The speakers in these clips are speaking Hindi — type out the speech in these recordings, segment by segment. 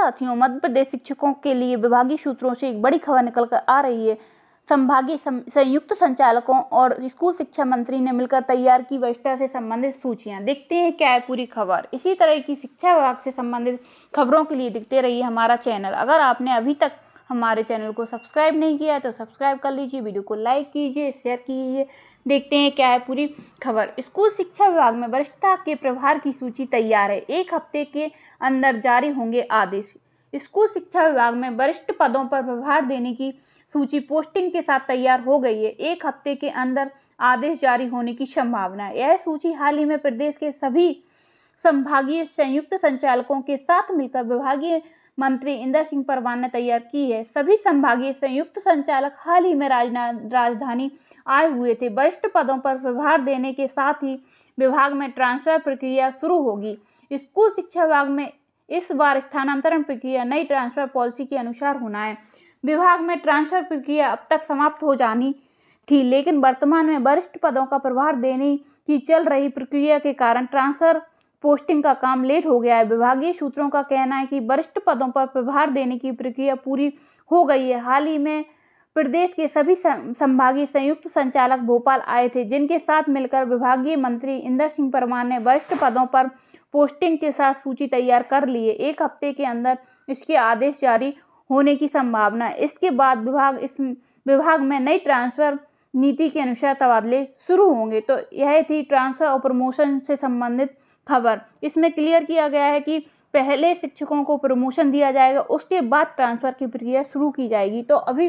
साथियों मध्य प्रदेश शिक्षकों के लिए विभागीय सूत्रों से एक बड़ी खबर निकल कर आ रही है संभागीय संयुक्त संचालकों और स्कूल शिक्षा मंत्री ने मिलकर तैयार की वरिष्ठता से संबंधित सूचियां देखते हैं क्या है पूरी खबर इसी तरह की शिक्षा विभाग से संबंधित खबरों के लिए देखते रहिए हमारा चैनल अगर आपने अभी तक हमारे चैनल को सब्सक्राइब नहीं किया है तो सब्सक्राइब कर लीजिए वीडियो को लाइक कीजिए शेयर कीजिए देखते हैं क्या है पूरी खबर स्कूल शिक्षा विभाग में वरिष्ठता के प्रभार की सूची तैयार है एक हफ्ते के अंदर जारी होंगे आदेश स्कूल शिक्षा विभाग में वरिष्ठ पदों पर प्रभार देने की सूची पोस्टिंग के साथ तैयार हो गई है एक हफ्ते के अंदर आदेश जारी होने की संभावना है यह सूची हाल ही में प्रदेश के सभी संभागीय संयुक्त संचालकों के साथ मिलकर विभागीय मंत्री इंदर सिंह परवान ने तैयार की है सभी संभागीय संयुक्त संचालक हाल ही में राजधानी आए हुए थे वरिष्ठ पदों पर प्रभार देने के साथ ही विभाग में ट्रांसफर प्रक्रिया शुरू होगी स्कूल शिक्षा विभाग में इस बार स्थानांतरण प्रक्रिया नई ट्रांसफर पॉलिसी के अनुसार होना है विभाग में ट्रांसफर प्रक्रिया अब तक समाप्त हो जानी थी लेकिन वर्तमान में वरिष्ठ पदों का प्रभार देने की चल रही प्रक्रिया के कारण ट्रांसफर पोस्टिंग का काम लेट हो गया है विभागीय सूत्रों का कहना है कि वरिष्ठ पदों पर प्रभार देने की प्रक्रिया पूरी हो गई है हाल ही में प्रदेश के सभी संभागीय संयुक्त संचालक भोपाल आए थे जिनके साथ मिलकर विभागीय मंत्री इंदर सिंह परमार ने वरिष्ठ पदों पर पोस्टिंग के साथ सूची तैयार कर ली है एक हफ्ते के अंदर इसके आदेश जारी होने की संभावना इसके बाद विभाग इस विभाग में नई ट्रांसफर नीति के अनुसार तबादले शुरू होंगे तो यह थी ट्रांसफर और प्रमोशन से संबंधित खबर इसमें क्लियर किया गया है कि पहले शिक्षकों को प्रमोशन दिया जाएगा उसके बाद ट्रांसफ़र की प्रक्रिया शुरू की जाएगी तो अभी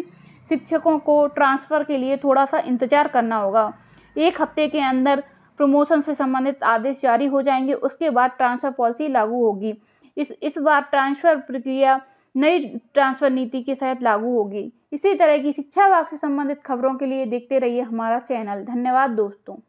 शिक्षकों को ट्रांसफ़र के लिए थोड़ा सा इंतज़ार करना होगा एक हफ्ते के अंदर प्रमोशन से संबंधित आदेश जारी हो जाएंगे उसके बाद ट्रांसफ़र पॉलिसी लागू होगी इस इस बार ट्रांसफ़र प्रक्रिया नई ट्रांसफ़र नीति के तहत लागू होगी इसी तरह की शिक्षा विभाग से संबंधित खबरों के लिए देखते रहिए हमारा चैनल धन्यवाद दोस्तों